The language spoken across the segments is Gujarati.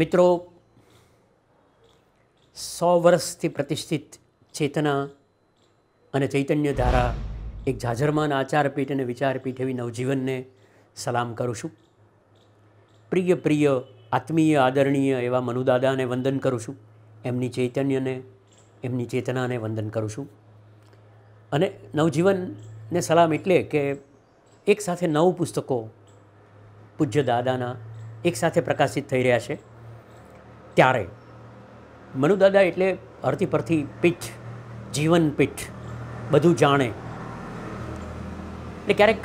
મિત્રો સો વર્ષથી પ્રતિષ્ઠિત ચેતના અને ચૈતન્ય ધારા એક જાજરમાન આચારપીઠ અને વિચારપીઠ એવી નવજીવનને સલામ કરું છું પ્રિય પ્રિય આત્મીય આદરણીય એવા મનુદાદાને વંદન કરું છું એમની ચૈતન્યને એમની ચેતનાને વંદન કરું છું અને નવજીવનને સલામ એટલે કે એકસાથે નવ પુસ્તકો પૂજ્ય દાદાના એકસાથે પ્રકાશિત થઈ રહ્યા છે ત્યારે મનુદાદા એટલે અરતી પરથી પીઠ જીવન પીઠ બધું જાણે એટલે ક્યારેક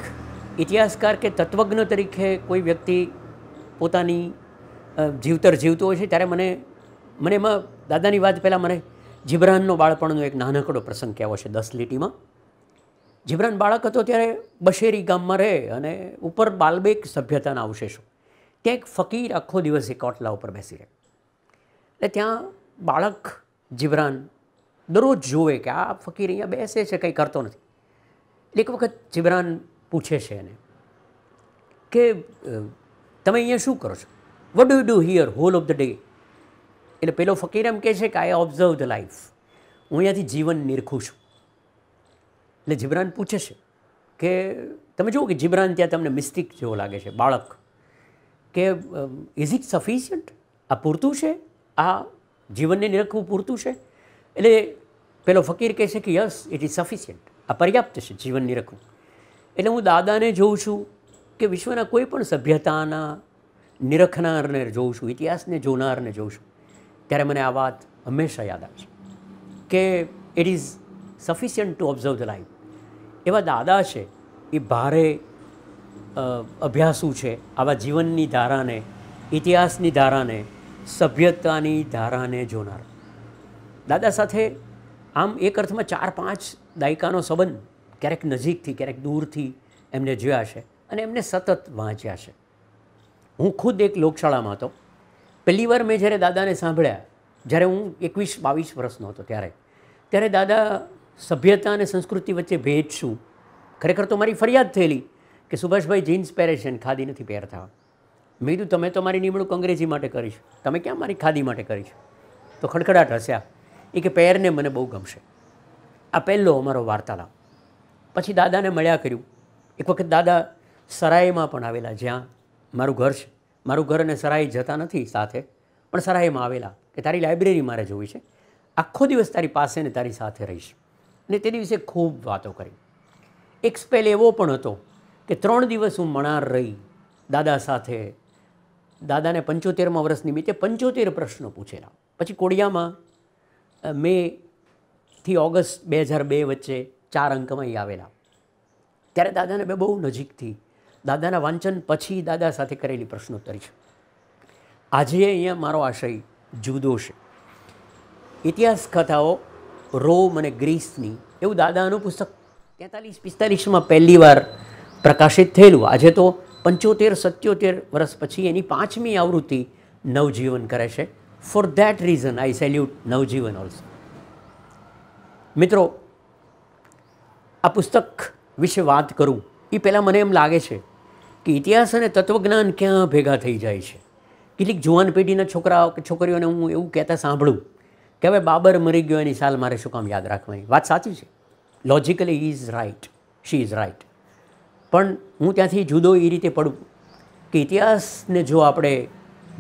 ઇતિહાસકાર કે તત્વજ્ઞ તરીકે કોઈ વ્યક્તિ પોતાની જીવતર જીવતો હોય છે ત્યારે મને મને એમાં દાદાની વાત પહેલાં મને જીબ્રાનનો બાળપણનો એક નાનકડો પ્રસંગ કહેવો છે દસ લીટીમાં જીબ્રાન બાળક હતો ત્યારે બશેરી ગામમાં રહે અને ઉપર બાલબેક સભ્યતાના અવશેષો ત્યાં એક ફકીર આખો દિવસ એ કોટલા ઉપર બેસી રહે એટલે ત્યાં બાળક જીવરાન દરરોજ જુએ કે આ ફકીર અહીંયા બેસે છે કંઈ કરતો નથી એક વખત જીવરાન પૂછે છે એને કે તમે અહીંયા શું કરો છો what do you do here whole of the day એટલે પેલો ફકીર એમ કહે છે કે આઈ ઓબ્ઝર્વ ધ લાઈફ હું અહીંયાથી જીવન નિરખું છું એટલે જીબરાન પૂછે છે કે તમે જુઓ કે જીબરાન ત્યાં તમને મિસ્ટિક જેવો લાગે છે બાળક કે ઇઝ ઇટ સફિશિયન્ટ આ પૂરતું છે આ જીવનને નિરખવું પૂરતું છે એટલે પેલો ફકીર કહે છે કે યસ ઇટ ઇઝ સફિશિયન્ટ આ પર્યાપ્ત છે જીવન નિરખવું એટલે હું દાદાને જોઉં છું કે વિશ્વના કોઈ પણ સભ્યતાના નિરખનારને જોઉં છું ઇતિહાસને જોનારને જોઉં છું ત્યારે મને આ વાત હંમેશા યાદ આવે છે કે it is sufficient to observe the life એવા દાદા છે એ ભારે અભ્યાસુ છે આવા જીવનની ધારાને ઇતિહાસની ધારાને સભ્યતાની ધારાને જોનાર દાદા સાથે આમ એક અર્થમાં ચાર પાંચ દાયકાનો સંબંધ ક્યારેક નજીકથી ક્યારેક દૂરથી એમને જોયા છે અને એમને સતત વાંચ્યા છે હું ખુદ એક લોકશાળામાં હતો પહેલી વાર મેં જ્યારે દાદાને સાંભળ્યા જ્યારે હું એકવીસ બાવીસ વર્ષનો હતો ત્યારે ત્યારે દાદા સભ્યતા અને સંસ્કૃતિ વચ્ચે ભેદ શું ખરેખર તો મારી ફરિયાદ થયેલી કે સુભાષભાઈ જીન્સ પહેરે છે અને ખાદી નથી પહેરતા મેં કીધું તમે તો મારી નિમણૂક અંગ્રેજી માટે કરી છે તમે ક્યાં મારી ખાદી માટે કરી છે તો ખડખડાટ હસ્યા એ કે પેરને મને બહુ ગમશે આ પહેલો અમારો વાર્તાલાપ પછી દાદાને મળ્યા કર્યું એક વખત દાદા સરાયમાં પણ આવેલા જ્યાં મારું ઘર છે મારું ઘર અને સરાય જતા નથી સાથે પણ સરાયમાં આવેલા કે તારી લાઇબ્રેરી મારે જોવી છે આખો દિવસ તારી પાસે ને તારી સાથે રહીશ અને તે દિવસે ખૂબ વાતો કરી એક સ્પેલ એવો પણ હતો કે ત્રણ દિવસ હું મણાર રહી દાદા સાથે દાદાને પંચોતેરમાં વર્ષ નિમિત્તે પંચોતેર પ્રશ્નો પૂછેલા પછી કોડિયામાં મેથી ઓગસ્ટ બે હજાર બે વચ્ચે ચાર અંકમાં એ આવેલા ત્યારે દાદાને મેં બહુ નજીકથી દાદાના વાંચન પછી દાદા સાથે કરેલી પ્રશ્નોત્તરી છે આજે અહીંયા મારો આશય જુદો છે ઇતિહાસ કથાઓ રોમ અને ગ્રીસની એવું દાદાનું પુસ્તક તેતાલીસ પિસ્તાલીસમાં પહેલીવાર પ્રકાશિત થયેલું આજે તો પંચોતેર સત્યોતેર વર્ષ પછી એની પાંચમી આવૃત્તિ નવજીવન કરે છે for that reason I salute Navjivan also મિત્રો આ પુસ્તક વિશે વાત કરું એ પહેલાં મને એમ લાગે છે કે ઇતિહાસ અને તત્વજ્ઞાન ક્યાં ભેગા થઈ જાય છે કેટલીક જુવાન પેઢીના છોકરાઓ કે છોકરીઓને હું એવું કહેતા સાંભળું કે હવે બાબર મરી ગયો એની સાલ મારે શું કામ યાદ રાખવાની વાત સાચી છે logically is right she is right પણ હું ત્યાંથી જુદો એ રીતે પડું કે ઇતિહાસને જો આપણે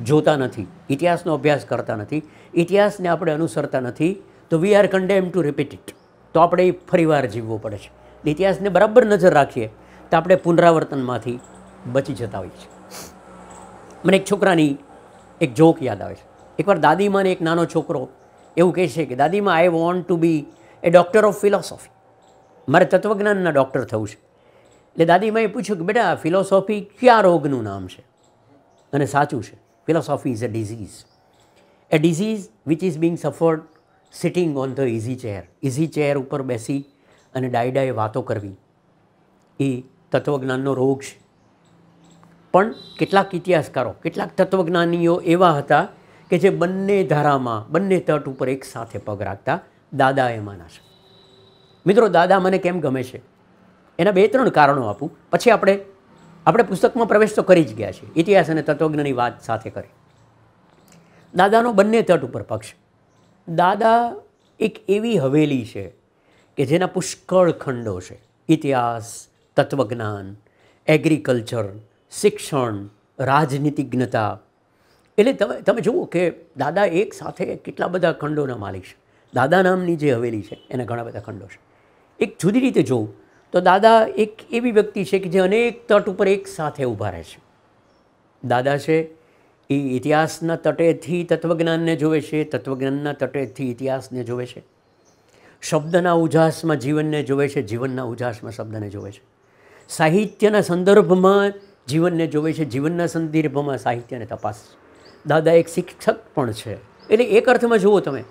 જોતા નથી ઇતિહાસનો અભ્યાસ કરતા નથી ઇતિહાસને આપણે અનુસરતા નથી તો we are condemn to repeat it તો આપણે ફરીવાર જીવવો પડે છે ઇતિહાસને બરાબર નજર રાખીએ તો આપણે પુનરાવર્તનમાંથી બચી જતા હોઈએ છીએ મને એક છોકરાની એક જોક યાદ આવે છે એકવાર દાદીમાને એક નાનો છોકરો એવું કહે છે કે દાદીમાં I want to be a doctor of philosophy મારે તત્વજ્ઞાનના ડૉક્ટર થવું છે એટલે એ પૂછ્યું કે બેટા ફિલોસોફી કયા રોગનું નામ છે અને સાચું છે philosophy is a disease a disease which is being suffered sitting on the easy chair easy chair ઉપર બેસી અને ડાયડાએ વાતો કરવી એ તત્વજ્ઞાનનો રોગ છે પણ કેટલાક ઇતિહાસકારો કેટલાક તત્વજ્ઞાનીઓ એવા હતા કે જે બંને ધારામાં બંને તટ ઉપર એકસાથે પગ રાખતા દાદા એમાંના છે મિત્રો દાદા મને કેમ ગમે છે એના બે ત્રણ કારણો આપું પછી આપણે આપણે પુસ્તકમાં પ્રવેશ તો કરી જ ગયા છીએ ઇતિહાસ અને તત્વજ્ઞની વાત સાથે કરી દાદાનો બંને તટ ઉપર પક્ષ દાદા એક એવી હવેલી છે કે જેના પુષ્કળ ખંડો છે ઇતિહાસ તત્વજ્ઞાન એગ્રીકલ્ચર શિક્ષણ રાજનીતિજ્ઞતા એટલે તમે તમે જુઓ કે દાદા એક સાથે કેટલા બધા ખંડોના માલિક છે દાદા નામની જે હવેલી છે એના ઘણા બધા ખંડો છે એક જુદી રીતે જોઉં તો દાદા એક એવી વ્યક્તિ છે કે જે અનેક તટ ઉપર એક સાથે ઊભા રહે છે દાદા છે એ ઇતિહાસના તટેથી તત્વજ્ઞાનને જોવે છે તત્વજ્ઞાનના તટેથી ઇતિહાસને જોવે છે શબ્દના ઉજાસમાં જીવનને જોવે છે જીવનના ઉજાસમાં શબ્દને જોવે છે સાહિત્યના સંદર્ભમાં જીવનને જોવે છે જીવનના સંદર્ભમાં સાહિત્યને તપાસ દાદા એક શિક્ષક પણ છે એટલે એક અર્થમાં જુઓ તમે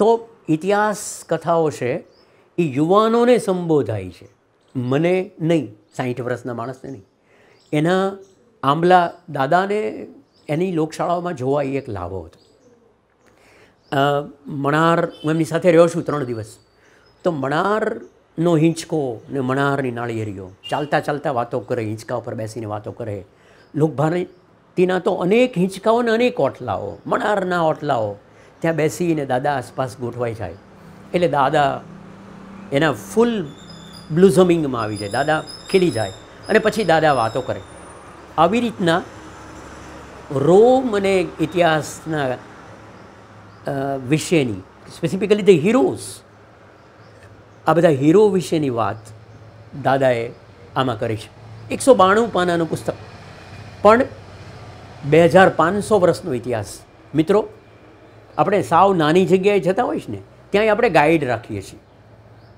તો ઇતિહાસ કથાઓ છે એ યુવાનોને સંબોધાય છે મને નહીં સાહીઠ વર્ષના માણસને નહીં એના આંબલા દાદાને એની લોકશાળાઓમાં જોવા એ એક લાભો હતો મણાર હું એમની સાથે રહ્યો છું ત્રણ દિવસ તો મણારનો હિંચકો ને મણારની નાળિયેરીઓ ચાલતા ચાલતા વાતો કરે હિંચકા ઉપર બેસીને વાતો કરે લોકભારતીના તો અનેક હિંચકાઓ ને અનેક ઓટલાઓ મણારના ઓટલાઓ ત્યાં બેસીને દાદા આસપાસ ગોઠવાઈ જાય એટલે દાદા એના ફૂલ બ્લુઝમિંગમાં આવી જાય દાદા ખીલી જાય અને પછી દાદા વાતો કરે આવી રીતના રોમ અને ઇતિહાસના વિશેની સ્પેસિફિકલી ધ હીરોઝ આ બધા હીરો વિશેની વાત દાદાએ આમાં કરી છે એકસો બાણું પાનાનું પુસ્તક પણ બે હજાર પાંચસો વર્ષનો ઇતિહાસ મિત્રો આપણે સાવ નાની જગ્યાએ જતા હોઈશ ને ત્યાંય આપણે ગાઈડ રાખીએ છીએ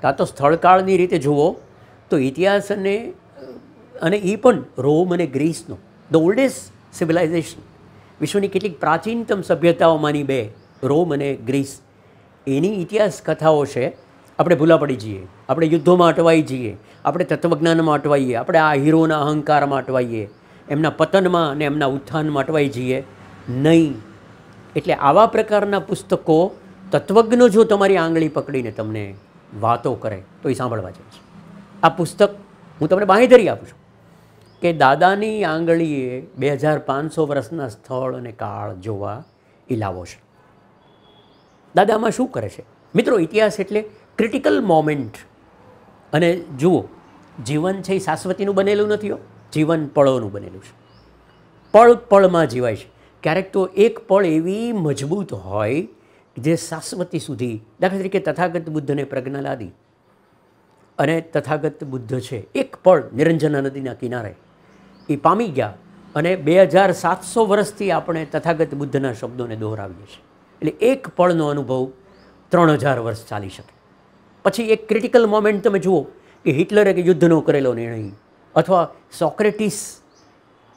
કાં તો સ્થળકાળની રીતે જુઓ તો ઇતિહાસ અને અને એ પણ રોમ અને ગ્રીસનો ધ ઓલ્ડેસ્ટ સિવિલાઇઝેશન વિશ્વની કેટલીક પ્રાચીનતમ સભ્યતાઓમાંની બે રોમ અને ગ્રીસ એની ઇતિહાસ કથાઓ છે આપણે ભૂલા પડી જઈએ આપણે યુદ્ધોમાં અટવાઈ જઈએ આપણે તત્વજ્ઞાનમાં અટવાઈએ આપણે આ હીરોના અહંકારમાં અટવાઈએ એમના પતનમાં અને એમના ઉત્થાનમાં અટવાઈ જઈએ નહીં એટલે આવા પ્રકારના પુસ્તકો તત્વજ્ઞો જો તમારી આંગળી પકડીને તમને વાતો કરે તો એ સાંભળવા જાય છે આ પુસ્તક હું તમને બાંહેધરી આપું છું કે દાદાની આંગળીએ બે હજાર પાંચસો વર્ષના સ્થળ અને કાળ જોવા એ લાવો છે દાદામાં શું કરે છે મિત્રો ઇતિહાસ એટલે ક્રિટિકલ મોમેન્ટ અને જુઓ જીવન છે એ શાશ્વતીનું બનેલું નથી જીવન પળોનું બનેલું છે પળ પળમાં જીવાય છે ક્યારેક તો એક પળ એવી મજબૂત હોય જે શાશ્વતી સુધી દાખલા તરીકે તથાગત બુદ્ધને પ્રજ્ઞાલાદી અને તથાગત બુદ્ધ છે એક પળ નિરંજના નદીના કિનારે એ પામી ગયા અને બે હજાર સાતસો વર્ષથી આપણે તથાગત બુદ્ધના શબ્દોને દોહરાવીએ છીએ એટલે એક પળનો અનુભવ ત્રણ હજાર વર્ષ ચાલી શકે પછી એક ક્રિટિકલ મોમેન્ટ તમે જુઓ કે હિટલરે કે યુદ્ધનો કરેલો નિર્ણય અથવા સોક્રેટિસ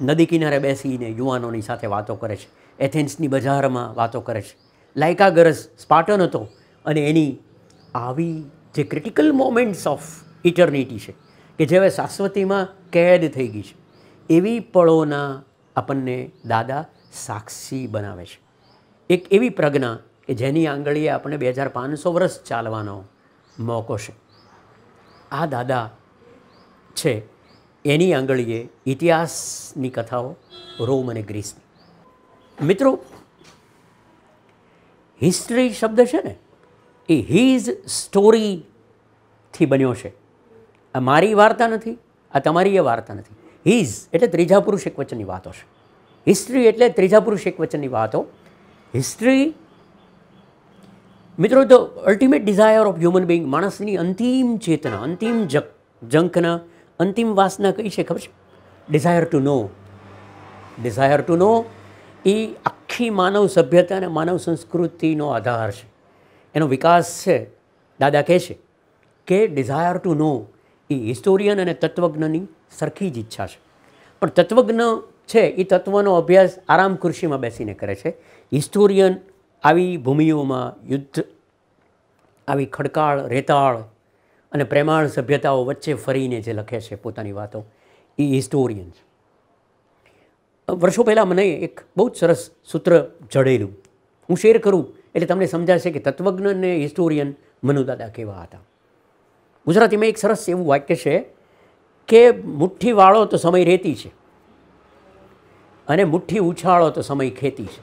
નદી કિનારે બેસીને યુવાનોની સાથે વાતો કરે છે એથેન્સની બજારમાં વાતો કરે છે લાયકાગરસ સ્પાટન હતો અને એની આવી જે ક્રિટિકલ મોમેન્ટ્સ ઓફ ઇટર્નિટી છે કે જે હવે શાશ્વતીમાં કેદ થઈ ગઈ છે એવી પળોના આપણને દાદા સાક્ષી બનાવે છે એક એવી પ્રજ્ઞા કે જેની આંગળીએ આપણે બે હજાર પાંચસો વર્ષ ચાલવાનો મોકો છે આ દાદા છે એની આંગળીએ ઇતિહાસની કથાઓ રોમ અને ગ્રીસની મિત્રો હિસ્ટ્રી શબ્દ છે ને એ હિઝ સ્ટોરીથી બન્યો છે આ મારી વાર્તા નથી આ તમારી એ વાર્તા નથી હિઝ એટલે ત્રીજા પુરુષ એક વચનની વાતો છે હિસ્ટ્રી એટલે ત્રીજા પુરુષ એક વચનની વાતો હિસ્ટ્રી મિત્રો તો ultimate desire of human being માણસની અંતિમ ચેતના અંતિમ જક જંકના અંતિમ વાસના કઈ છે ખબર છે desire to know desire to know એ આખી માનવ સભ્યતા અને માનવ સંસ્કૃતિનો આધાર છે એનો વિકાસ છે દાદા કહે છે કે ડિઝાયર ટુ નો એ હિસ્ટોરિયન અને તત્વજ્ઞની સરખી જ ઈચ્છા છે પણ તત્વજ્ઞ છે એ તત્વનો અભ્યાસ આરામ કૃષિમાં બેસીને કરે છે હિસ્ટોરિયન આવી ભૂમિઓમાં યુદ્ધ આવી ખડકાળ રેતાળ અને પ્રેમાળ સભ્યતાઓ વચ્ચે ફરીને જે લખે છે પોતાની વાતો એ હિસ્ટોરિયન છે વર્ષો પહેલાં મને એક બહુ જ સરસ સૂત્ર જડેલું હું શેર કરું એટલે તમને સમજાશે કે તત્વજ્ઞ અને હિસ્ટોરિયન મનુદાદા કેવા હતા ગુજરાતીમાં એક સરસ એવું વાક્ય છે કે મુઠ્ઠી વાળો તો સમય રેતી છે અને મુઠ્ઠી ઉછાળો તો સમય ખેતી છે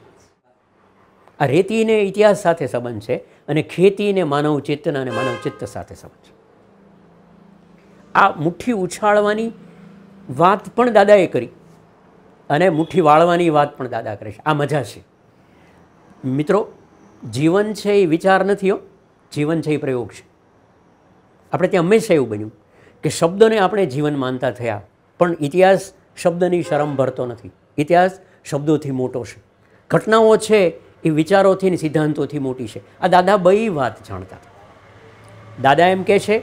આ રેતીને ઇતિહાસ સાથે સંબંધ છે અને ખેતીને માનવ ચેતન અને માનવ ચિત્ત સાથે સંબંધ છે આ મુઠ્ઠી ઉછાળવાની વાત પણ દાદાએ કરી અને મુઠ્ઠી વાળવાની વાત પણ દાદા કરે છે આ મજા છે મિત્રો જીવન છે એ વિચાર નથી હો જીવન છે એ પ્રયોગ છે આપણે ત્યાં હંમેશા એવું બન્યું કે શબ્દને આપણે જીવન માનતા થયા પણ ઇતિહાસ શબ્દની શરમ ભરતો નથી ઇતિહાસ શબ્દોથી મોટો છે ઘટનાઓ છે એ વિચારોથી ને સિદ્ધાંતોથી મોટી છે આ દાદા બઈ વાત જાણતા દાદા એમ કહે છે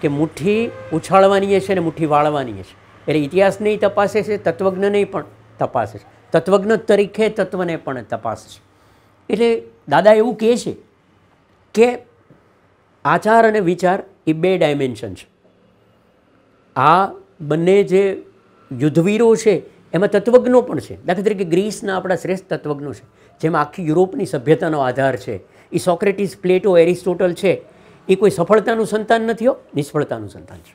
કે મુઠ્ઠી ઉછાળવાની છે ને મુઠ્ઠી વાળવાની છે એટલે ઇતિહાસ નહીં તપાસે છે તત્વજ્ઞ નહીં પણ તપાસે છે તત્વજ્ઞ તરીકે તત્વને પણ તપાસે છે એટલે દાદા એવું કહે છે કે આચાર અને વિચાર એ બે ડાયમેન્શન છે આ બંને જે યુદ્ધવીરો છે એમાં તત્વજ્ઞો પણ છે દાખલા તરીકે ગ્રીસના આપણા શ્રેષ્ઠ તત્વજ્ઞો છે જેમાં આખી યુરોપની સભ્યતાનો આધાર છે એ સોક્રેટીસ પ્લેટો એરિસ્ટોટલ છે એ કોઈ સફળતાનું સંતાન નથી હો નિષ્ફળતાનું સંતાન છે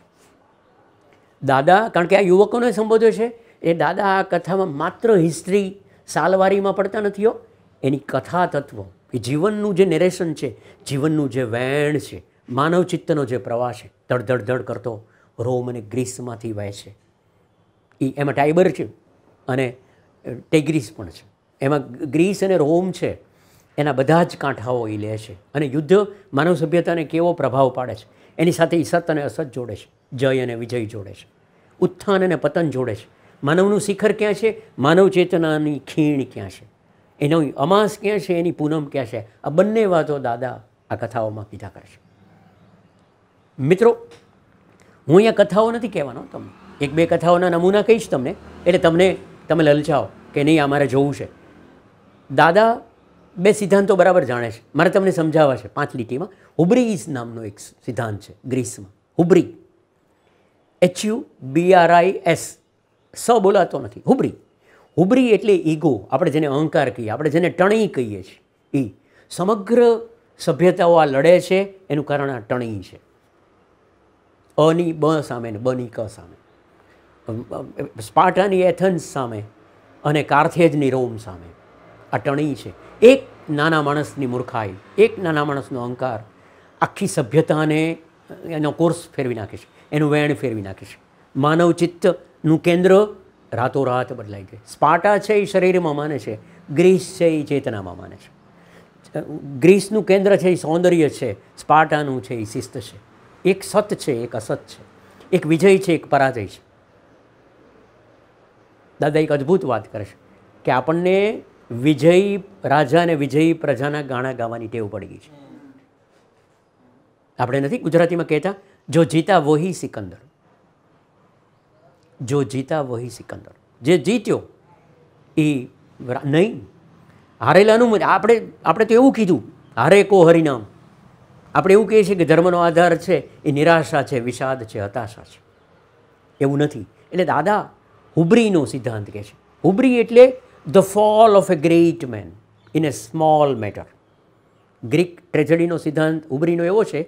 દાદા કારણ કે આ યુવકોને સંબોધે છે એ દાદા આ કથામાં માત્ર હિસ્ટ્રી સાલવારીમાં પડતા નથી હો એની કથા તત્વ એ જીવનનું જે નિરેશન છે જીવનનું જે વેણ છે માનવ ચિત્તનો જે પ્રવાહ છે ધડ ધડ કરતો રોમ અને ગ્રીસમાંથી વહે છે એ એમાં ટાઈબર છે અને ટેગ્રીસ પણ છે એમાં ગ્રીસ અને રોમ છે એના બધા જ કાંઠાઓ એ લે છે અને યુદ્ધ માનવ સભ્યતાને કેવો પ્રભાવ પાડે છે એની સાથે ઈસત અને અસત જોડે છે જય અને વિજય જોડે છે ઉત્થાન અને પતન જોડે છે માનવનું શિખર ક્યાં છે માનવ ચેતનાની ખીણ ક્યાં છે એનો અમાસ ક્યાં છે એની પૂનમ ક્યાં છે આ બંને વાતો દાદા આ કથાઓમાં કીધા કરશે મિત્રો હું અહીંયા કથાઓ નથી કહેવાનો તમને એક બે કથાઓના નમૂના કહીશ તમને એટલે તમને તમે લલચાઓ કે નહીં આ મારે જોવું છે દાદા બે સિદ્ધાંતો બરાબર જાણે છે મારે તમને સમજાવવા છે પાંચ લીટીમાં હુબ્રીઝ નામનો એક સિદ્ધાંત છે ગ્રીસમાં hubris H U U B R I S સ બોલાતો નથી હુબરી હુબરી એટલે ઈગો આપણે જેને અહંકાર કહીએ આપણે જેને ટણી કહીએ છીએ એ સમગ્ર સભ્યતાઓ આ લડે છે એનું કારણ આ ટણી છે અની બ સામે ને બની ક સામે સ્પાર્ટાની એથન્સ સામે અને કાર્થેજની રોમ સામે આ ટણી છે એક નાના માણસની મૂર્ખાઈ એક નાના માણસનો અહંકાર આખી સભ્યતાને એનો કોર્સ ફેરવી નાખીશ એનું વેણ ફેરવી નાખીશ છે માનવ ચિત્ત નું કેન્દ્ર રાતોરાત બદલાઈ ગઈ સ્પાટા છે એ શરીરમાં માને છે ગ્રીસ છે એ ચેતનામાં માને છે ગ્રીસનું કેન્દ્ર છે એ સૌંદર્ય છે સ્પાટાનું છે એ શિસ્ત છે એક સત છે એક અસત છે એક વિજય છે એક પરાજય છે દાદા એક અદ્ભુત વાત કરે છે કે આપણને વિજય રાજા અને વિજયી પ્રજાના ગાણા ગાવાની ટેવ પડી ગઈ છે આપણે નથી ગુજરાતીમાં કહેતા જો જીતા વોહી સિકંદર જો જીતા વહી સિકંદર જે જીત્યો એ નહીં હારેલાનું આપણે આપણે તો એવું કીધું હારે કો હરિનામ આપણે એવું કહીએ છીએ કે ધર્મનો આધાર છે એ નિરાશા છે વિષાદ છે હતાશા છે એવું નથી એટલે દાદા હુબરીનો સિદ્ધાંત કહે છે હુબરી એટલે the fall of a great man in a small matter Greek ટ્રેજેડીનો સિદ્ધાંત હુબરીનો એવો છે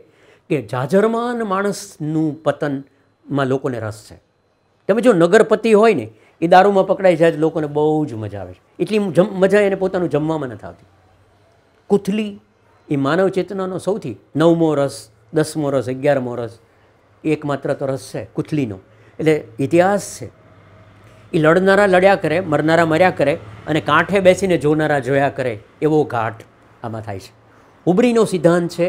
કે જાજરમાન માણસનું પતનમાં લોકોને રસ છે તમે જો નગરપતિ હોય ને એ દારૂમાં પકડાઈ જાય લોકોને બહુ જ મજા આવે છે એટલી મજા એને પોતાનું જમવામાં નથી આવતી કુથલી એ માનવ ચેતનાનો સૌથી નવમો રસ દસમો રસ અગિયારમો રસ એકમાત્ર તો રસ છે કુથલીનો એટલે ઇતિહાસ છે એ લડનારા લડ્યા કરે મરનારા મર્યા કરે અને કાંઠે બેસીને જોનારા જોયા કરે એવો ઘાટ આમાં થાય છે ઉબરીનો સિદ્ધાંત છે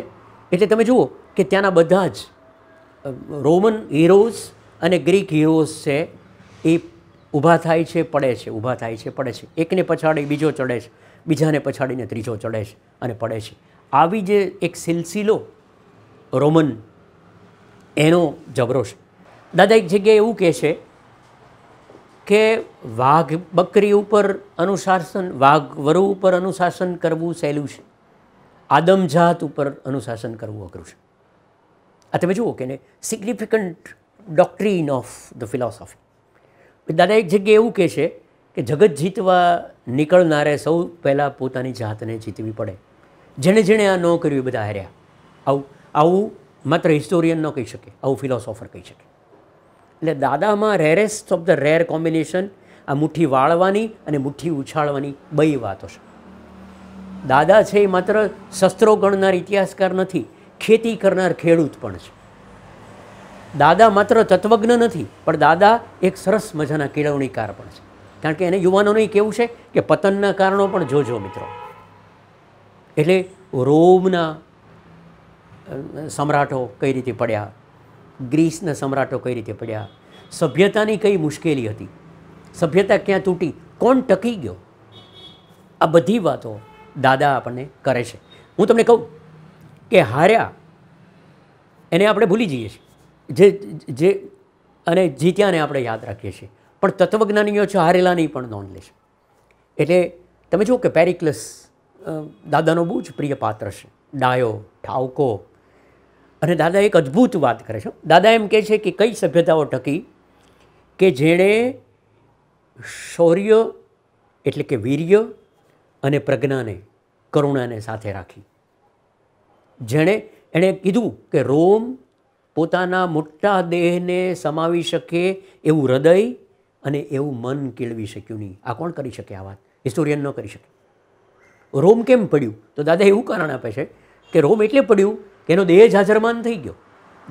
એટલે તમે જુઓ કે ત્યાંના બધા જ રોમન હીરોઝ અને ગ્રીક હીરોઝ છે એ ઊભા થાય છે પડે છે ઊભા થાય છે પડે છે એકને પછાડી બીજો ચડે છે બીજાને પછાડીને ત્રીજો ચડે છે અને પડે છે આવી જે એક સિલસિલો રોમન એનો જબરો છે દાદા એક જગ્યાએ એવું કહે છે કે વાઘ બકરી ઉપર અનુશાસન વાઘ વરુ ઉપર અનુશાસન કરવું સહેલું છે આદમજાત ઉપર અનુશાસન કરવું અઘરું છે આ તમે જુઓ કે significant doctrine of the philosophy દાદા એક જગ્યાએ એવું કહે છે કે જગત જીતવા નીકળનારે સૌ પહેલાં પોતાની જાતને જીતવી પડે જેણે જેણે આ ન કર્યું એ બધા હાર્યા આવું આવું માત્ર હિસ્ટોરિયન ન કહી શકે આવું ફિલોસોફર કહી શકે એટલે દાદામાં rarest of the rare combination આ મુઠ્ઠી વાળવાની અને મુઠ્ઠી ઉછાળવાની બઈ વાતો છે દાદા છે એ માત્ર શસ્ત્રો ગણનાર ઇતિહાસકાર નથી ખેતી કરનાર ખેડૂત પણ છે દાદા માત્ર તત્વજ્ઞ નથી પણ દાદા એક સરસ મજાના કેળવણીકાર પણ છે કારણ કે એને યુવાનોને કેવું છે કે પતનના કારણો પણ જોજો મિત્રો એટલે રોમના સમ્રાટો કઈ રીતે પડ્યા ગ્રીસના સમ્રાટો કઈ રીતે પડ્યા સભ્યતાની કઈ મુશ્કેલી હતી સભ્યતા ક્યાં તૂટી કોણ ટકી ગયો આ બધી વાતો દાદા આપણને કરે છે હું તમને કહું કે હાર્યા એને આપણે ભૂલી જઈએ છીએ જે જે અને જીત્યાને આપણે યાદ રાખીએ છીએ પણ તત્વજ્ઞાનીઓ છે હારેલાની પણ નોંધ લે છે એટલે તમે જુઓ કે પેરિક્લસ દાદાનો બહુ જ પ્રિય પાત્ર છે ડાયો ઠાવકો અને દાદા એક અદ્ભુત વાત કરે છે દાદા એમ કહે છે કે કઈ સભ્યતાઓ ટકી કે જેણે શૌર્ય એટલે કે વીર્ય અને પ્રજ્ઞાને કરુણાને સાથે રાખી જેણે એણે કીધું કે રોમ પોતાના મોટા દેહને સમાવી શકે એવું હૃદય અને એવું મન કેળવી શક્યું નહીં આ કોણ કરી શકે આ વાત હિસ્ટોરિયન ન કરી શકે રોમ કેમ પડ્યું તો દાદા એવું કારણ આપે છે કે રોમ એટલે પડ્યું કે એનો દેહ જાજરમાન થઈ ગયો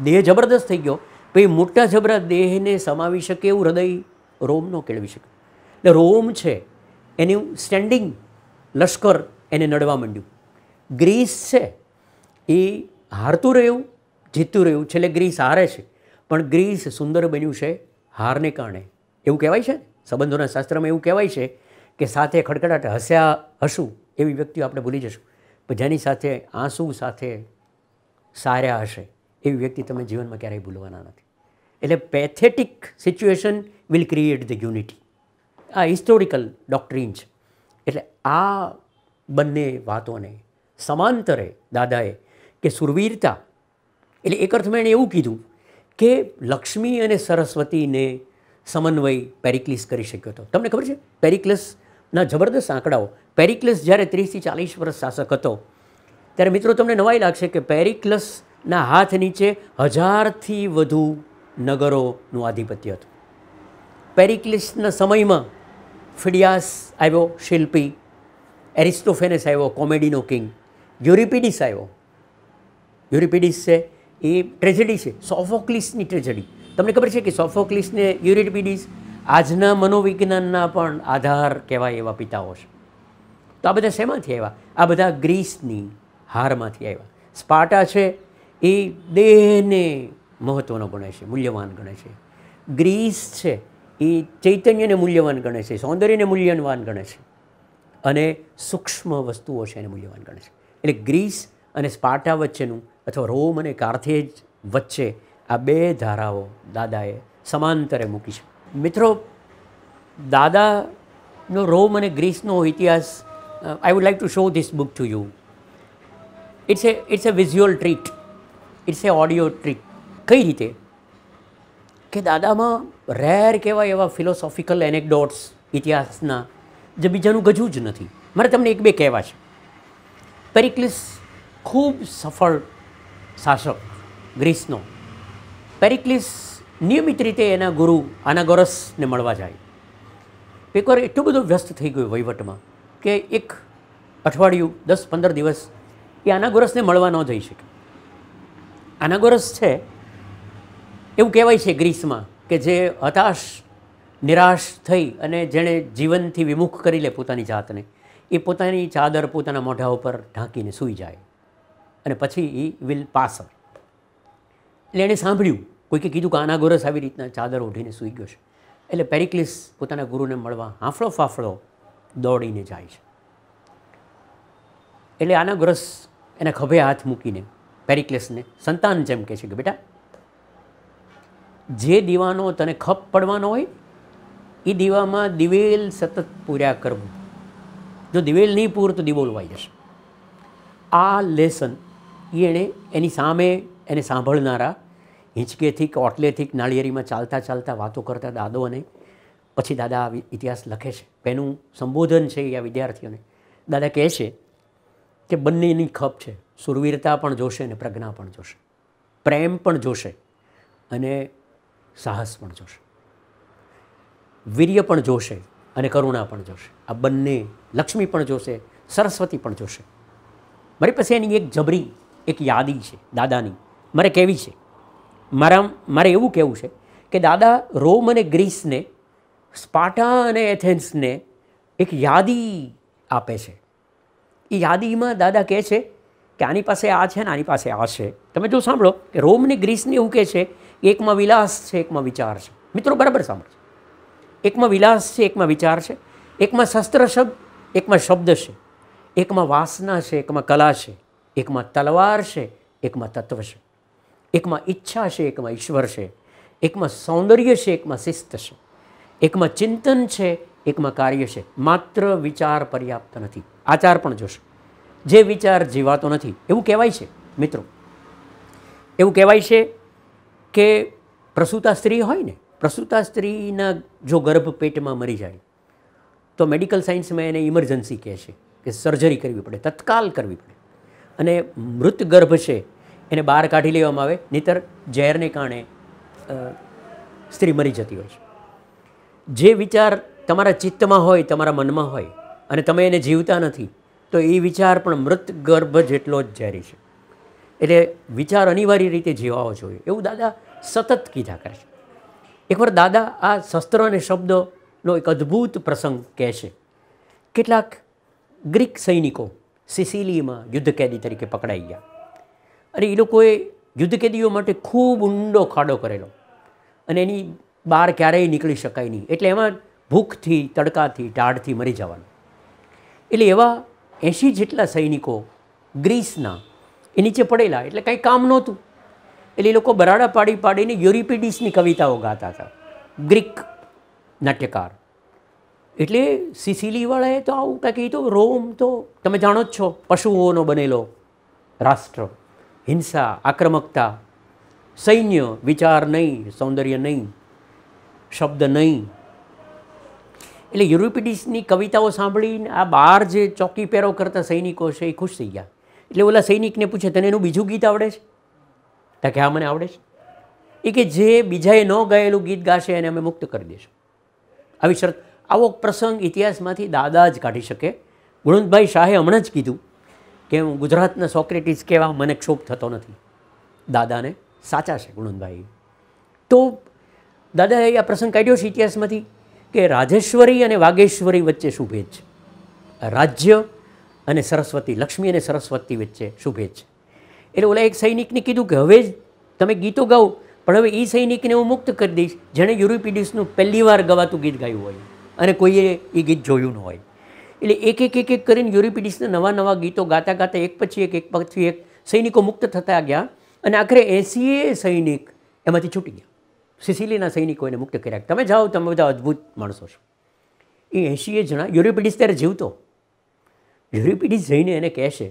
દેહ જબરદસ્ત થઈ ગયો પછી મોટા જબરા દેહને સમાવી શકે એવું હૃદય રોમ ન કેળવી શકે એટલે રોમ છે એનું સ્ટેન્ડિંગ લશ્કર એને નડવા માંડ્યું ગ્રીસ છે એ હારતું રહ્યું જીતતું રહ્યું છેલ્લે ગ્રીસ હારે છે પણ ગ્રીસ સુંદર બન્યું છે હારને કારણે એવું કહેવાય છે સંબંધોના શાસ્ત્રમાં એવું કહેવાય છે કે સાથે ખડખડાટ હસ્યા હશું એવી વ્યક્તિઓ આપણે ભૂલી જશું પણ જેની સાથે આંસુ સાથે સાર્યા હશે એવી વ્યક્તિ તમે જીવનમાં ક્યારેય ભૂલવાના નથી એટલે pathetic situation will create the unity આ હિસ્ટોરિકલ ડોક્ટ્રીન છે એટલે આ બંને વાતોને સમાંતરે દાદાએ કે સુરવીરતા એટલે એક અર્થમાં એણે એવું કીધું કે લક્ષ્મી અને સરસ્વતીને સમન્વય પેરિક્લિસ કરી શક્યો હતો તમને ખબર છે પેરિક્લસના જબરદસ્ત આંકડાઓ પેરિક્લસ જ્યારે ત્રીસથી ચાલીસ વર્ષ શાસક હતો ત્યારે મિત્રો તમને નવાઈ લાગશે કે પેરિક્લસના હાથ નીચે હજારથી વધુ નગરોનું આધિપત્ય હતું પેરિક્લિસના સમયમાં ફિડિયાસ આવ્યો શિલ્પી એરિસ્ટોફેનેસ આવ્યો કોમેડીનો કિંગ યુરિપિડિસ આવ્યો યુરિપિડિસ છે એ ટ્રેજેડી છે સોફોક્લિસની ટ્રેજેડી તમને ખબર છે કે સોફોક્લિસને યુરિડપીડીસ આજના મનોવિજ્ઞાનના પણ આધાર કહેવાય એવા પિતાઓ છે તો આ બધા શેમાંથી આવ્યા આ બધા ગ્રીસની હારમાંથી આવ્યા સ્પાટા છે એ દેહને મહત્ત્વનો ગણે છે મૂલ્યવાન ગણે છે ગ્રીસ છે એ ચૈતન્યને મૂલ્યવાન ગણે છે સૌંદર્યને મૂલ્યવાન ગણે છે અને સૂક્ષ્મ વસ્તુઓ છે એને મૂલ્યવાન ગણે છે એટલે ગ્રીસ અને સ્પાર્ટા વચ્ચેનું અથવા રોમ અને કારથેજ વચ્ચે આ બે ધારાઓ દાદાએ સમાંતરે મૂકી છે મિત્રો દાદાનો રોમ અને ગ્રીસનો ઇતિહાસ I would like to show this book to you it's a it's a visual treat it's a audio treat કઈ રીતે કે દાદામાં રેર કહેવાય એવા ફિલોસોફિકલ એનેક્ડોટ્સ ઇતિહાસના જે બીજાનું ગજું જ નથી મારે તમને એક બે કહેવા છે પેરિક્લિસ ખૂબ સફળ શાસક ગ્રીસનો પેરિક્લિસ નિયમિત રીતે એના ગુરુ આનાગોરસને મળવા જાય પેકોર એટલું બધું વ્યસ્ત થઈ ગયું વહીવટમાં કે એક અઠવાડિયું દસ પંદર દિવસ એ આનાગોરસને મળવા ન જઈ શકે આનાગોરસ છે એવું કહેવાય છે ગ્રીસમાં કે જે હતાશ નિરાશ થઈ અને જેણે જીવનથી વિમુખ કરી લે પોતાની જાતને એ પોતાની ચાદર પોતાના મોઢા ઉપર ઢાંકીને સૂઈ જાય અને પછી એ વિલ પાસ એટલે એણે સાંભળ્યું કોઈકે કીધું કે અનાગોરસ આવી રીતના ચાદર ઓઢીને સૂઈ ગયો છે એટલે પેરિક્લિસ પોતાના ગુરુને મળવા હાંફળો ફાફળો દોડીને જાય છે એટલે અનાગોરસ એના ખભે હાથ મૂકીને પેરિક્લિસને સંતાન જેમ કહે છે કે બેટા જે દીવાનો તને ખપ પડવાનો હોય એ દીવામાં દિવેલ સતત પૂર્યા કરવું જો દિવેલ નહીં પૂર તો દીવો લવાઈ જશે આ લેસન એણે એની સામે એને સાંભળનારા હિંચકેથી કે ઓટલેથી નાળિયેરીમાં ચાલતા ચાલતા વાતો કરતા દાદો અને પછી દાદા આ ઇતિહાસ લખે છે પેનું સંબોધન છે એ આ વિદ્યાર્થીઓને દાદા કહે છે કે બંનેની ખપ છે સુરવીરતા પણ જોશે અને પ્રજ્ઞા પણ જોશે પ્રેમ પણ જોશે અને સાહસ પણ જોશે વીર્ય પણ જોશે અને કરુણા પણ જોશે આ બંને લક્ષ્મી પણ જોશે સરસ્વતી પણ જોશે મારી પાસે એની એક જબરી એક યાદી છે દાદાની મારે કેવી છે મારા મારે એવું કહેવું છે કે દાદા રોમ અને ગ્રીસને સ્પાટા અને એથેન્સને એક યાદી આપે છે એ યાદીમાં દાદા કહે છે કે આની પાસે આ છે ને આની પાસે આ છે તમે જો સાંભળો કે રોમ ને ગ્રીસને એવું કહે છે એકમાં વિલાસ છે એકમાં વિચાર છે મિત્રો બરાબર સાંભળો એકમાં વિલાસ છે એકમાં વિચાર છે એકમાં શસ્ત્ર શબ્દ એકમાં શબ્દ છે એકમાં વાસના છે એકમાં કલા છે એકમાં તલવાર છે એકમાં તત્વ છે એકમાં ઈચ્છા છે એકમાં ઈશ્વર છે એકમાં સૌંદર્ય છે એકમાં શિસ્ત છે એકમાં ચિંતન છે એકમાં કાર્ય છે માત્ર વિચાર પર્યાપ્ત નથી આચાર પણ જોશે જે વિચાર જીવાતો નથી એવું કહેવાય છે મિત્રો એવું કહેવાય છે કે પ્રસૂતા સ્ત્રી હોય ને પ્રસૂતા સ્ત્રીના જો ગર્ભ પેટમાં મરી જાય તો મેડિકલ સાયન્સમાં એને ઇમરજન્સી કહે છે કે સર્જરી કરવી પડે તત્કાલ કરવી પડે અને મૃત ગર્ભ છે એને બહાર કાઢી લેવામાં આવે નહીતર ઝેરને કારણે સ્ત્રી મરી જતી હોય છે જે વિચાર તમારા ચિત્તમાં હોય તમારા મનમાં હોય અને તમે એને જીવતા નથી તો એ વિચાર પણ મૃત ગર્ભ જેટલો જ ઝેરી છે એટલે વિચાર અનિવાર્ય રીતે જીવાવો જોઈએ એવું દાદા સતત કીધા કરે છે એકવાર દાદા આ શસ્ત્ર અને શબ્દનો એક અદ્ભુત પ્રસંગ કહે છે કેટલાક ગ્રીક સૈનિકો સિસિલીમાં યુદ્ધ કેદી તરીકે પકડાઈ ગયા અને એ લોકોએ યુદ્ધ કેદીઓ માટે ખૂબ ઊંડો ખાડો કરેલો અને એની બહાર ક્યારેય નીકળી શકાય નહીં એટલે એમાં ભૂખથી તડકાથી ટાઢથી મરી જવાનું એટલે એવા એંશી જેટલા સૈનિકો ગ્રીસના એ નીચે પડેલા એટલે કંઈ કામ નહોતું એટલે એ લોકો બરાડા પાડી પાડીને યુરિપિડીસની કવિતાઓ ગાતા હતા ગ્રીક નાટ્યકાર એટલે સિસિલીવાળાએ તો આવું કાંઈક એ તો રોમ તો તમે જાણો જ છો પશુઓનો બનેલો રાષ્ટ્ર હિંસા આક્રમકતા સૈન્ય વિચાર નહીં સૌંદર્ય નહીં શબ્દ નહીં એટલે યુરોપિડિસની કવિતાઓ સાંભળીને આ બહાર જે ચોકી પહેરો કરતા સૈનિકો છે એ ખુશ થઈ ગયા એટલે ઓલા સૈનિકને પૂછે તને એનું બીજું ગીત આવડે છે તો કે હા મને આવડે છે એ કે જે બીજાએ ન ગાયેલું ગીત ગાશે એને અમે મુક્ત કરી દઈશું આવી શરત આવો પ્રસંગ ઇતિહાસમાંથી દાદા જ કાઢી શકે ગુણંતભાઈ શાહે હમણાં જ કીધું કે હું ગુજરાતના સોક્રેટીસ કહેવા મને ક્ષોભ થતો નથી દાદાને સાચા છે ગુણવંતભાઈ તો દાદાએ આ પ્રસંગ કાઢ્યો છે ઇતિહાસમાંથી કે રાજેશ્વરી અને વાગેશ્વરી વચ્ચે શું છે રાજ્ય અને સરસ્વતી લક્ષ્મી અને સરસ્વતી વચ્ચે શું છે એટલે ઓલા એક સૈનિકને કીધું કે હવે જ તમે ગીતો ગાઓ પણ હવે એ સૈનિકને હું મુક્ત કરી દઈશ જેણે યુરોપીડિસનું પહેલી વાર ગવાતું ગીત ગાયું હોય અને કોઈએ એ ગીત જોયું ન હોય એટલે એક એક એક એક કરીને યુરિપિડિસના નવા નવા ગીતો ગાતા ગાતા એક પછી એક એક પછી એક સૈનિકો મુક્ત થતા ગયા અને આખરે એસીએ સૈનિક એમાંથી છૂટી ગયા સિસિલીના સૈનિકો એને મુક્ત કર્યા તમે જાઓ તમે બધા અદ્ભુત માણસો છો એ એસીએ જણા યુરિપિડિસ ત્યારે જીવતો યુરિપિડિસ જઈને એને કહેશે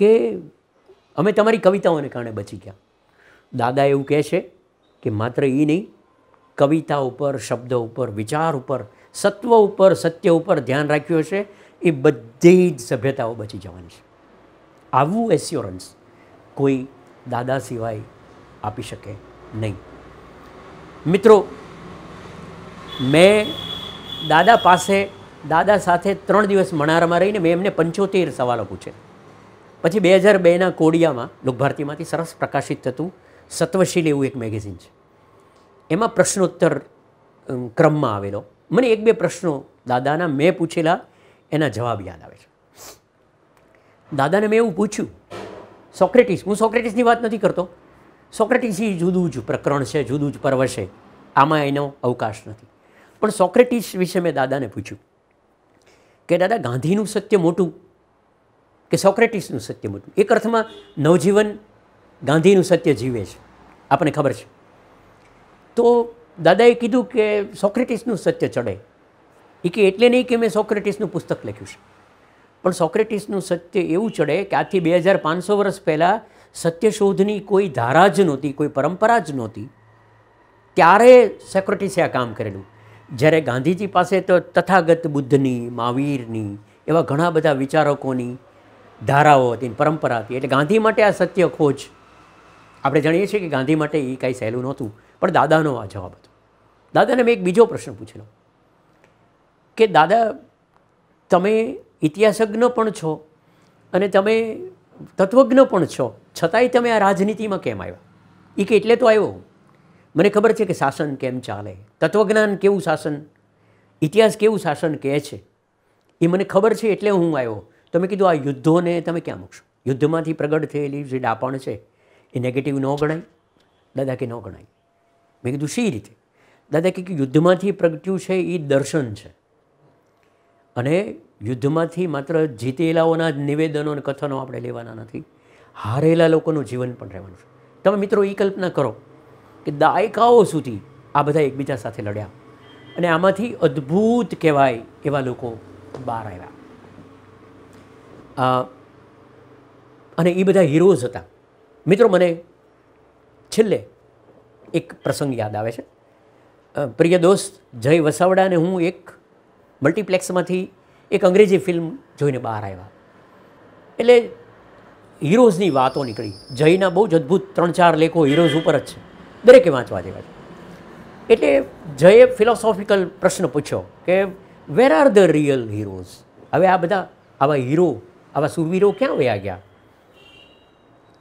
કે અમે તમારી કવિતાઓને કારણે બચી ગયા દાદા એવું કહે છે કે માત્ર એ નહીં કવિતા ઉપર શબ્દ ઉપર વિચાર ઉપર સત્વ ઉપર સત્ય ઉપર ધ્યાન રાખ્યું હશે એ બધી જ સભ્યતાઓ બચી જવાની છે આવું એસ્યોરન્સ કોઈ દાદા સિવાય આપી શકે નહીં મિત્રો મેં દાદા પાસે દાદા સાથે ત્રણ દિવસ મણારમાં રહીને મેં એમને પંચોતેર સવાલો પૂછ્યા પછી બે હજાર બેના કોડિયામાં લોકભારતીમાંથી સરસ પ્રકાશિત થતું સત્વશીલ એવું એક મેગેઝિન છે એમાં પ્રશ્નોત્તર ક્રમમાં આવેલો મને એક બે પ્રશ્નો દાદાના મેં પૂછેલા એના જવાબ યાદ આવે છે દાદાને મેં એવું પૂછ્યું સોક્રેટિસ હું સોક્રેટિસની વાત નથી કરતો સોક્રેટિસ એ જુદું જ પ્રકરણ છે જુદું જ પર્વ છે આમાં એનો અવકાશ નથી પણ સોક્રેટિસ વિશે મેં દાદાને પૂછ્યું કે દાદા ગાંધીનું સત્ય મોટું કે સોક્રેટિસનું સત્ય મોટું એક અર્થમાં નવજીવન ગાંધીનું સત્ય જીવે છે આપણને ખબર છે તો દાદાએ કીધું કે સોક્રેટિસનું સત્ય ચડે એ કે એટલે નહીં કે મેં સોક્રેટિસનું પુસ્તક લખ્યું છે પણ સોક્રેટિસનું સત્ય એવું ચડે કે આથી બે હજાર પાંચસો વર્ષ પહેલાં સત્ય શોધની કોઈ ધારા જ નહોતી કોઈ પરંપરા જ નહોતી ત્યારે સેક્રેટિસે આ કામ કરેલું જ્યારે ગાંધીજી પાસે તો તથાગત બુદ્ધની મહાવીરની એવા ઘણા બધા વિચારકોની ધારાઓ હતી પરંપરા હતી એટલે ગાંધી માટે આ સત્ય ખોજ આપણે જાણીએ છીએ કે ગાંધી માટે એ કાંઈ સહેલું નહોતું પણ દાદાનો આ જવાબ હતો દાદાને મેં એક બીજો પ્રશ્ન પૂછેલો કે દાદા તમે ઇતિહાસજ્ઞ પણ છો અને તમે તત્વજ્ઞ પણ છો છતાંય તમે આ રાજનીતિમાં કેમ આવ્યા એ કે એટલે તો આવ્યો મને ખબર છે કે શાસન કેમ ચાલે તત્વજ્ઞાન કેવું શાસન ઇતિહાસ કેવું શાસન કહે છે એ મને ખબર છે એટલે હું આવ્યો તમે કીધું આ યુદ્ધોને તમે ક્યાં મૂકશો યુદ્ધમાંથી પ્રગટ થયેલી જે ડાપણ છે એ નેગેટિવ ન ગણાય દાદા કે ન ગણાય મેં કીધું શી રીતે દાદા કે યુદ્ધમાંથી પ્રગટ્યું છે એ દર્શન છે અને યુદ્ધમાંથી માત્ર જીતેલાઓના જ નિવેદનો અને કથનો આપણે લેવાના નથી હારેલા લોકોનું જીવન પણ રહેવાનું છે તમે મિત્રો એ કલ્પના કરો કે દાયકાઓ સુધી આ બધા એકબીજા સાથે લડ્યા અને આમાંથી અદ્ભુત કહેવાય એવા લોકો બહાર આવ્યા અને એ બધા હીરોઝ હતા મિત્રો મને છેલ્લે એક પ્રસંગ યાદ આવે છે પ્રિય દોસ્ત જય વસાવડાને હું એક મલ્ટીપ્લેક્સમાંથી એક અંગ્રેજી ફિલ્મ જોઈને બહાર આવ્યા એટલે હીરોઝની વાતો નીકળી જયના બહુ જ અદ્ભુત ત્રણ ચાર લેખો હીરોઝ ઉપર જ છે દરેકે વાંચવા જેવા છે એટલે જયે ફિલોસોફિકલ પ્રશ્ન પૂછ્યો કે where are the real heroes હવે આ બધા આવા હીરો આવા સુરવીરો ક્યાં વયા ગયા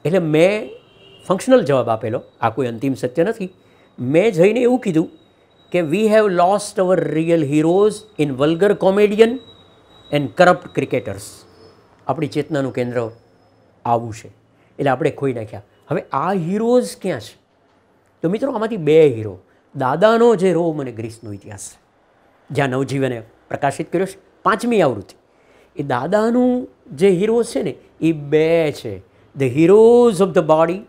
એટલે મેં ફંક્શનલ જવાબ આપેલો આ કોઈ અંતિમ સત્ય નથી મેં જઈને એવું કીધું કે we have lost our real heroes in vulgar comedian and corrupt cricketers આપણી ચેતનાનું કેન્દ્ર આવું છે એટલે આપણે ખોઈ નાખ્યા હવે આ હીરોઝ ક્યાં છે તો મિત્રો આમાંથી બે હીરો દાદાનો જે રોમ અને ગ્રીસનો ઇતિહાસ જ્યાં નવજીવને પ્રકાશિત કર્યો છે પાંચમી આવૃત્તિ એ દાદાનું જે હીરો છે ને એ બે છે the heroes of the body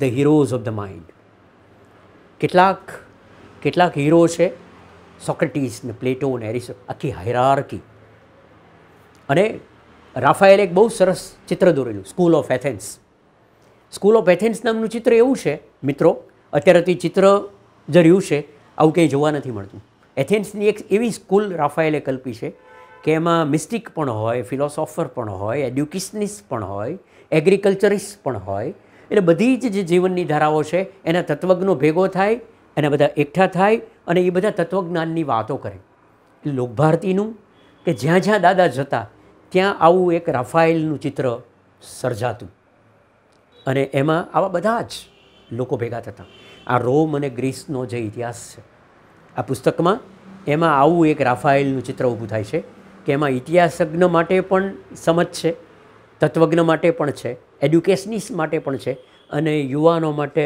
the heroes of the mind કેટલાક કેટલાક હીરો છે સોક્રેટીસ ને પ્લેટો ને એરિસ આખી હૈરારકી અને રાફાએલ એક બહુ સરસ ચિત્ર દોરેલું school of Athens school of Athens નામનું ચિત્ર એવું છે મિત્રો અત્યારે તે ચિત્ર જ રહ્યું છે આવું કંઈ જોવા નથી મળતું એથેન્સની એક એવી સ્કૂલ રાફાએલે કલ્પી છે કે એમાં મિસ્ટિક પણ હોય ફિલોસોફર પણ હોય એડ્યુકેશનિસ્ટ પણ હોય એગ્રીકલ્ચરિસ્ટ પણ હોય એટલે બધી જ જે જીવનની ધારાઓ છે એના તત્વજ્ઞો ભેગો થાય એના બધા એકઠા થાય અને એ બધા તત્વજ્ઞાનની વાતો કરે લોકભારતીનું કે જ્યાં જ્યાં દાદા જતા ત્યાં આવું એક રાફાયલનું ચિત્ર સર્જાતું અને એમાં આવા બધા જ લોકો ભેગા થતા આ રોમ અને ગ્રીસનો જે ઇતિહાસ છે આ પુસ્તકમાં એમાં આવું એક રાફાયલનું ચિત્ર ઊભું થાય છે કે એમાં ઇતિહાસજ્ઞ માટે પણ સમજ છે તત્વજ્ઞ માટે પણ છે એડ્યુકેશનિસ્ટ માટે પણ છે અને યુવાનો માટે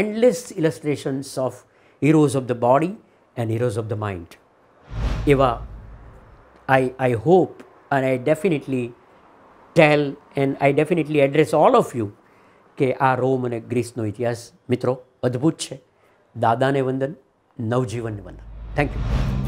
endless illustrations of heroes of the body and heroes of the mind એવા આઈ આઈ હોપ અને I definitely tell and I definitely address all of you કે આ રોમ અને ગ્રીસનો ઇતિહાસ મિત્રો અદ્ભુત છે દાદાને વંદન નવજીવનને વંદન થેન્ક યુ